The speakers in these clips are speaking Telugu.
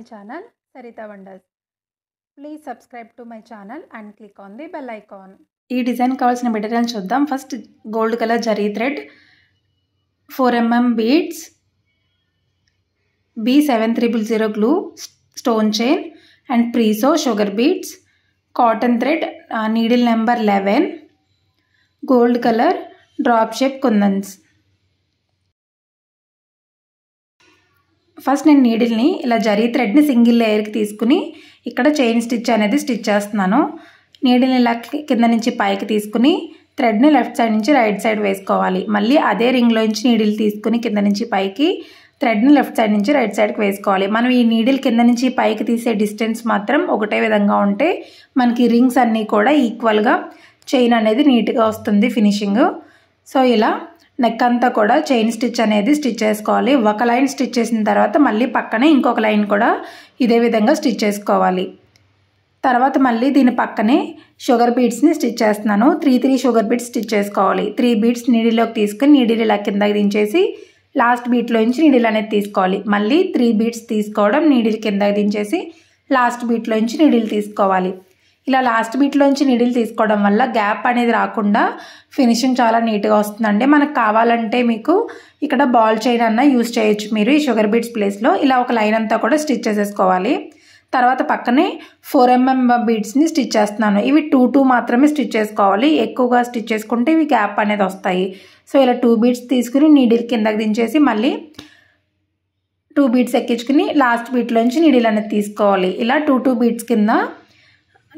my channel Saritha wonders please subscribe to my channel and click on the bell icon ఈ డిజైన్ కావాల్సిన మెటీరియల్ చూద్దాం first gold colour zari thread four mm beads B seven triple zero glue stone chain and ప్రీసో sugar beads cotton thread needle number eleven gold colour drop shape kundans first నేను నీడిల్ని ఇలా జరీ థ్రెడ్ని సింగిల్ లేయర్కి తీసుకుని ఇక్కడ చైన్ స్టిచ్ అనేది స్టిచ్ చేస్తున్నాను నీడిల్ని ఇలా కింద నుంచి పైకి తీసుకుని థ్రెడ్ని లెఫ్ట్ సైడ్ నుంచి రైట్ సైడ్ వేసుకోవాలి మళ్ళీ అదే రింగ్లో నుంచి నీడిల్ తీసుకుని కింద నుంచి పైకి థ్రెడ్ని లెఫ్ట్ సైడ్ నుంచి రైట్ సైడ్కి వేసుకోవాలి మనం ఈ నీడిల్ కింద నుంచి పైకి తీసే డిస్టెన్స్ మాత్రం ఒకటే విధంగా ఉంటే మనకి రింగ్స్ అన్నీ కూడా ఈక్వల్గా చైన్ అనేది నీట్గా వస్తుంది ఫినిషింగ్ సో ఇలా నెక్ అంతా కూడా చైన్ స్టిచ్ అనేది స్టిచ్ చేసుకోవాలి ఒక లైన్ స్టిచ్ చేసిన తర్వాత మళ్ళీ పక్కనే ఇంకొక లైన్ కూడా ఇదే విధంగా స్టిచ్ చేసుకోవాలి తర్వాత మళ్ళీ దీని పక్కనే షుగర్ బీడ్స్ని స్టిచ్ చేస్తున్నాను three three sugar beads stitch చేసుకోవాలి త్రీ బీడ్స్ నీడిలోకి తీసుకుని నీడిలు ఇలా కిందకి దించేసి లాస్ట్ బీట్లో నుంచి నీడిల్ అనేది తీసుకోవాలి మళ్ళీ త్రీ బీడ్స్ తీసుకోవడం నీడిల్ కిందకి దించేసి లాస్ట్ బీట్లో నుంచి నీడిల్ తీసుకోవాలి ఇలా లాస్ట్ బీట్లోంచి నీడిల్ తీసుకోవడం వల్ల గ్యాప్ అనేది రాకుండా ఫినిషింగ్ చాలా నీట్గా వస్తుందండి మనకు కావాలంటే మీకు ఇక్కడ బాల్ చైన్ అన్న యూస్ చేయొచ్చు మీరు ఈ షుగర్ బీట్స్ ప్లేస్లో ఇలా ఒక లైన్ అంతా కూడా స్టిచ్ చేసేసుకోవాలి తర్వాత పక్కనే ఫోర్ ఎంఎం బీడ్స్ని స్టిచ్ చేస్తున్నాను ఇవి టూ టూ మాత్రమే స్టిచ్ చేసుకోవాలి ఎక్కువగా స్టిచ్ చేసుకుంటే ఇవి గ్యాప్ అనేది వస్తాయి సో ఇలా టూ బీడ్స్ తీసుకుని నీడిల్ కిందకి దించేసి మళ్ళీ టూ బీడ్స్ ఎక్కించుకుని లాస్ట్ బీట్లోంచి నీడిల్ అనేది తీసుకోవాలి ఇలా టూ టూ బీడ్స్ కింద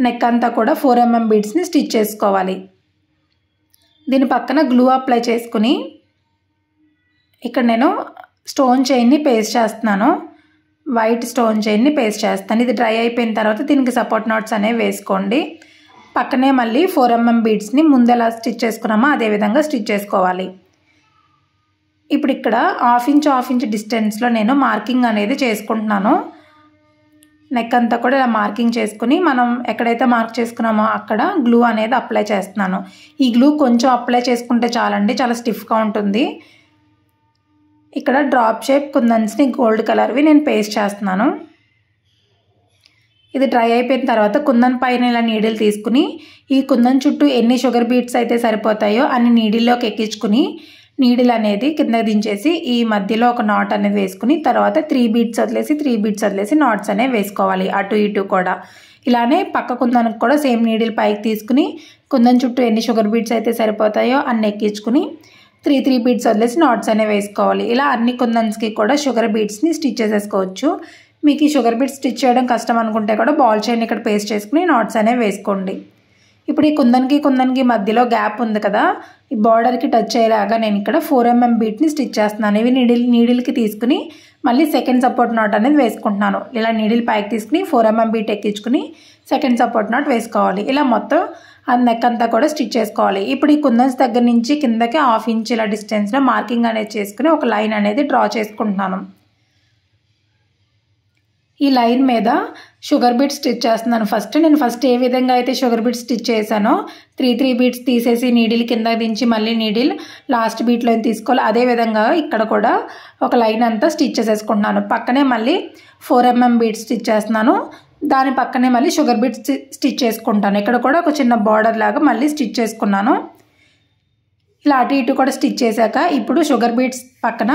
నెక్ అంతా కూడా ఫోర్ ఎంఎం బీడ్స్ని స్టిచ్ చేసుకోవాలి దీని పక్కన గ్లూ అప్లై చేసుకుని ఇక్కడ నేను స్టోన్ చైన్ని పేస్ట్ చేస్తున్నాను వైట్ స్టోన్ చైన్ని పేస్ట్ చేస్తాను ఇది డ్రై అయిపోయిన తర్వాత దీనికి సపోర్ట్ నోట్స్ అనేవి వేసుకోండి పక్కనే మళ్ళీ ఫోర్ ఎంఎం బీడ్స్ని ముందెలా స్టిచ్ చేసుకున్నామో అదేవిధంగా స్టిచ్ చేసుకోవాలి ఇప్పుడు ఇక్కడ హాఫ్ ఇంచ్ హాఫ్ ఇంచ్ డిస్టెన్స్లో నేను మార్కింగ్ అనేది చేసుకుంటున్నాను నెక్ అంతా కూడా ఇలా మార్కింగ్ చేసుకుని మనం ఎక్కడైతే మార్క్ చేసుకున్నామో అక్కడ గ్లూ అనేది అప్లై చేస్తున్నాను ఈ గ్లూ కొంచెం అప్లై చేసుకుంటే చాలండి చాలా స్టిఫ్గా ఉంటుంది ఇక్కడ డ్రాప్ షేప్ కుందన్స్ని గోల్డ్ కలర్వి నేను పేస్ట్ చేస్తున్నాను ఇది డ్రై అయిపోయిన తర్వాత కుందన్ పైన ఇలా నీడిల్ తీసుకుని ఈ కుందన్ చుట్టూ ఎన్ని షుగర్ బీట్స్ అయితే సరిపోతాయో అన్ని నీడిల్లోకి ఎక్కించుకుని నీడిల్ అనేది కింద దించేసి ఈ మధ్యలో ఒక నాట్ అనేది వేసుకుని తర్వాత త్రీ బీట్స్ వదిలేసి త్రీ బీట్స్ వదిలేసి నాట్స్ అనేవి వేసుకోవాలి అటు ఇటు కూడా ఇలానే పక్క కుందనకు కూడా సేమ్ నీడిల్ పైకి తీసుకుని కుందన్ చుట్టూ ఎన్ని షుగర్ బీట్స్ అయితే సరిపోతాయో అన్ని ఎక్కించుకుని త్రీ త్రీ బీట్స్ వదిలేసి నాట్స్ అనేవి వేసుకోవాలి ఇలా అన్ని కుందన్స్కి కూడా షుగర్ బీట్స్ని స్టిచ్ చేసేసుకోవచ్చు మీకు ఈ షుగర్ బీట్స్ స్టిచ్ చేయడం కష్టం అనుకుంటే కూడా బాల్ చైన్ ఇక్కడ పేస్ట్ చేసుకుని నాట్స్ అనేవి వేసుకోండి ఇప్పుడు ఈ కుందన్కి కుందన్కి మధ్యలో గ్యాప్ ఉంది కదా ఈ బార్డర్కి టచ్ అయ్యేలాగా నేను ఇక్కడ ఫోర్ ఎంఎం బీట్ని స్టిచ్ చేస్తున్నాను ఇవి నీడిల్ నీడిల్కి తీసుకుని మళ్ళీ సెకండ్ సపోర్ట్ నాట్ అనేది వేసుకుంటున్నాను ఇలా నీడిల్ ప్యాక్ తీసుకుని ఫోర్ ఎంఎం బీట్ ఎక్కించుకుని సెకండ్ సపోర్ట్ నాట్ వేసుకోవాలి ఇలా మొత్తం ఆ నెక్ అంతా కూడా స్టిచ్ చేసుకోవాలి ఇప్పుడు ఈ కుందన్స్ దగ్గర నుంచి కిందకి హాఫ్ ఇంచ్ ఇలా డిస్టెన్స్లో మార్కింగ్ అనేది చేసుకుని ఒక లైన్ అనేది డ్రా చేసుకుంటున్నాను ఈ లైన్ మీద షుగర్ బీట్స్ స్టిచ్ చేస్తున్నాను ఫస్ట్ నేను ఫస్ట్ ఏ విధంగా అయితే షుగర్ బీట్స్ స్టిచ్ చేశానో త్రీ త్రీ బీట్స్ తీసేసి నీడిల్ కింద దించి మళ్ళీ నీడిల్ లాస్ట్ బీట్లో తీసుకోవాలి అదేవిధంగా ఇక్కడ కూడా ఒక లైన్ అంతా స్టిచ్ చేసేసుకుంటున్నాను పక్కనే మళ్ళీ ఫోర్ ఎంఎం బీట్స్ స్టిచ్ చేస్తున్నాను దాని పక్కనే మళ్ళీ షుగర్ బీట్స్ స్టిచ్ చేసుకుంటాను ఇక్కడ కూడా ఒక చిన్న బార్డర్ లాగా మళ్ళీ స్టిచ్ చేసుకున్నాను ఇలా అటు ఇటు కూడా స్టిచ్ చేశాక ఇప్పుడు షుగర్ బీట్స్ పక్కన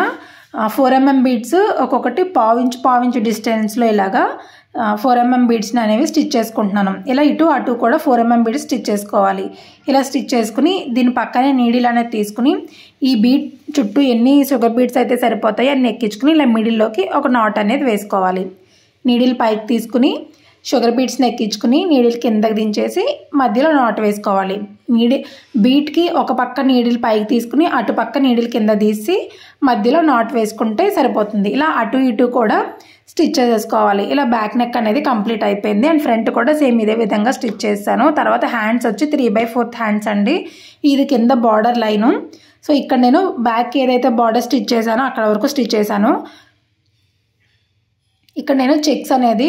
ఫోర్ ఎంఎం బీడ్స్ ఒక్కొక్కటి పావించు పావించు డిస్టెన్స్లో ఇలాగా ఫోర్ ఎంఎం బీడ్స్ని అనేవి స్టిచ్ చేసుకుంటున్నాను ఇలా ఇటు అటు కూడా ఫోర్ ఎంఎం బీడ్స్ స్టిచ్ చేసుకోవాలి ఇలా స్టిచ్ చేసుకుని దీని పక్కనే నీడిల్ అనేది తీసుకుని ఈ బీట్ చుట్టూ ఎన్ని షుగర్ బీడ్స్ అయితే సరిపోతాయి అన్ని ఎక్కించుకుని ఇలా మిడిల్లోకి ఒక నాట్ అనేది వేసుకోవాలి నీడిల్ పైకి తీసుకుని షుగర్ బీడ్స్ని ఎక్కించుకుని నీడిల్ కిందకి దించేసి మధ్యలో నాట్ వేసుకోవాలి నీడి బీట్కి ఒక పక్క నీడిల్ పైకి తీసుకుని అటు పక్క నీడిల్ కింద తీసి మధ్యలో నాట్ వేసుకుంటే సరిపోతుంది ఇలా అటు ఇటు కూడా స్టిచ్ చేసుకోవాలి ఇలా బ్యాక్ నెక్ అనేది కంప్లీట్ అయిపోయింది అండ్ ఫ్రంట్ కూడా సేమ్ ఇదే విధంగా స్టిచ్ చేశాను తర్వాత హ్యాండ్స్ వచ్చి త్రీ బై ఫోర్త్ హ్యాండ్స్ అండి ఇది కింద బార్డర్ లైను సో ఇక్కడ నేను బ్యాక్ ఏదైతే బార్డర్ స్టిచ్ చేశానో అక్కడ వరకు స్టిచ్ చేశాను ఇక్కడ నేను చెక్స్ అనేది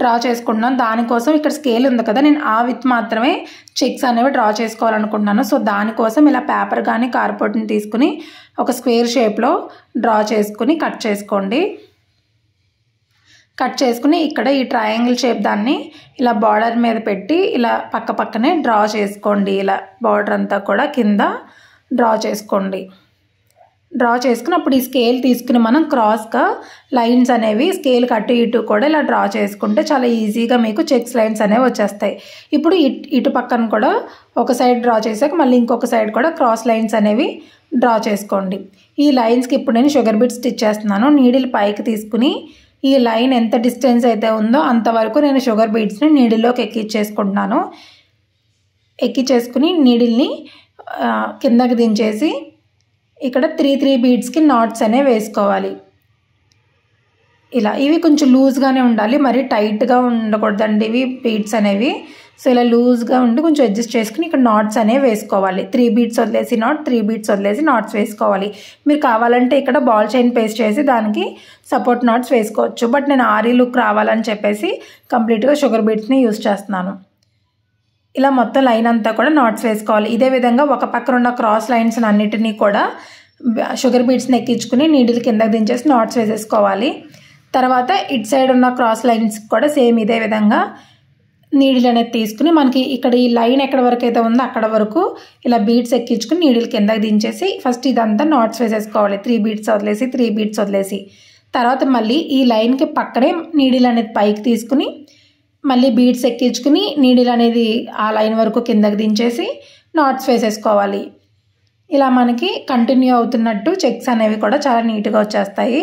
డ్రా చేసుకుంటున్నాను దానికోసం ఇక్కడ స్కేల్ ఉంది కదా నేను ఆ విత్ మాత్రమే చెక్స్ అనేవి డ్రా చేసుకోవాలనుకుంటున్నాను సో దానికోసం ఇలా పేపర్ కానీ కార్పోర్ట్ని తీసుకుని ఒక స్క్వేర్ షేప్లో డ్రా చేసుకుని కట్ చేసుకోండి కట్ చేసుకుని ఇక్కడ ఈ ట్రయాంగిల్ షేప్ దాన్ని ఇలా బార్డర్ మీద పెట్టి ఇలా పక్క పక్కనే డ్రా చేసుకోండి ఇలా బార్డర్ అంతా కూడా కింద డ్రా చేసుకోండి డ్రా చేసుకుని అప్పుడు ఈ స్కేల్ తీసుకుని మనం క్రాస్గా లైన్స్ అనేవి స్కేల్ అటు ఇటు కూడా ఇలా డ్రా చేసుకుంటే చాలా ఈజీగా మీకు చెక్స్ లైన్స్ అనేవి వచ్చేస్తాయి ఇప్పుడు ఇటు పక్కన కూడా ఒక సైడ్ డ్రా చేసాక మళ్ళీ ఇంకొక సైడ్ కూడా క్రాస్ లైన్స్ అనేవి డ్రా చేసుకోండి ఈ లైన్స్కి ఇప్పుడు నేను షుగర్ బిట్ స్టిచ్ చేస్తున్నాను నీడిల్ పైకి తీసుకుని ఈ లైన్ ఎంత డిస్టెన్స్ అయితే ఉందో అంతవరకు నేను షుగర్ బీడ్స్ని నీడిల్లోకి ఎక్కిచ్చేసుకుంటున్నాను ఎక్కిచ్చేసుకుని నీడిల్ని కిందకి దించేసి ఇక్కడ త్రీ త్రీ బీడ్స్కి నాట్స్ అనే వేసుకోవాలి ఇలా ఇవి కొంచెం లూజ్గానే ఉండాలి మరి టైట్గా ఉండకూడదండి ఇవి బీడ్స్ అనేవి సో ఇలా లూజ్గా ఉండి కొంచెం అడ్జస్ట్ చేసుకుని ఇక్కడ నాట్స్ అనేవి వేసుకోవాలి త్రీ బీట్స్ వదిలేసి నాట్ త్రీ బీట్స్ వదిలేసి నాట్స్ వేసుకోవాలి మీరు కావాలంటే ఇక్కడ బాల్ చైన్ పేస్ట్ చేసి దానికి సపోర్ట్ నాట్స్ వేసుకోవచ్చు బట్ నేను ఆరీ లుక్ రావాలని చెప్పేసి కంప్లీట్గా షుగర్ బీట్స్ని యూస్ చేస్తున్నాను ఇలా మొత్తం లైన్ అంతా కూడా నాట్స్ వేసుకోవాలి ఇదే విధంగా ఒక పక్కన ఉన్న క్రాస్ లైన్స్ అన్నిటినీ కూడా షుగర్ బీట్స్ని ఎక్కించుకుని నీడిల్ కిందకి దించేసి నాట్స్ వేసేసుకోవాలి తర్వాత ఇటు సైడ్ ఉన్న క్రాస్ లైన్స్ కూడా సేమ్ ఇదే విధంగా నీడిల్ అనేది తీసుకుని మనకి ఇక్కడ ఈ లైన్ ఎక్కడ వరకు అయితే ఉందో అక్కడ వరకు ఇలా బీట్స్ ఎక్కించుకుని నీడిల్ కిందకి దించేసి ఫస్ట్ ఇదంతా నాట్స్ వేసేసుకోవాలి త్రీ బీట్స్ వదిలేసి త్రీ బీట్స్ వదిలేసి తర్వాత మళ్ళీ ఈ లైన్కి పక్కనే నీడిల్ అనేది పైకి తీసుకుని మళ్ళీ బీడ్స్ ఎక్కించుకుని నీడిల్ అనేది ఆ లైన్ వరకు కిందకి దించేసి నాట్స్ వేసేసుకోవాలి ఇలా మనకి కంటిన్యూ అవుతున్నట్టు చెక్స్ అనేవి కూడా చాలా నీట్గా వచ్చేస్తాయి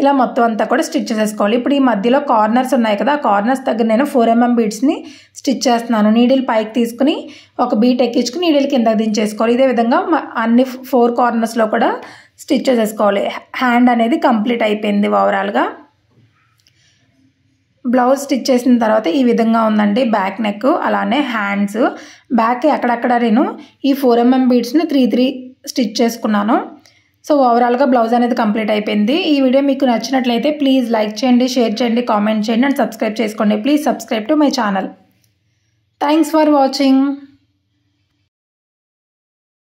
ఇలా మొత్తం అంతా కూడా స్టిచ్ చేసేసుకోవాలి ఇప్పుడు ఈ మధ్యలో కార్నర్స్ ఉన్నాయి కదా ఆ కార్నర్స్ దగ్గర నేను ఫోర్ ఎంఎం mm బీడ్స్ని స్టిచ్ చేస్తున్నాను నీడిల్ పైకి తీసుకుని ఒక బీట్ ఎక్కించుకుని నీడిల్ కిందకు దించేసుకోవాలి ఇదే విధంగా అన్ని ఫోర్ కార్నర్స్లో కూడా స్టిచ్ చేసేసుకోవాలి హ్యాండ్ అనేది కంప్లీట్ అయిపోయింది ఓవరాల్గా బ్లౌజ్ స్టిచ్ చేసిన తర్వాత ఈ విధంగా ఉందండి బ్యాక్ నెక్ అలానే హ్యాండ్స్ బ్యాక్ ఎక్కడెక్కడ నేను ఈ ఫోర్ ఎంఎం బీడ్స్ని త్రీ త్రీ స్టిచ్ చేసుకున్నాను సో ఓవరాల్గా బ్లౌజ్ అనేది కంప్లీట్ అయిపోయింది ఈ వీడియో మీకు నచ్చినట్లయితే ప్లీజ్ లైక్ చేయండి షేర్ చేయండి కామెంట్ చేయండి అండ్ సబ్స్క్రైబ్ చేసుకోండి please subscribe to my channel thanks for watching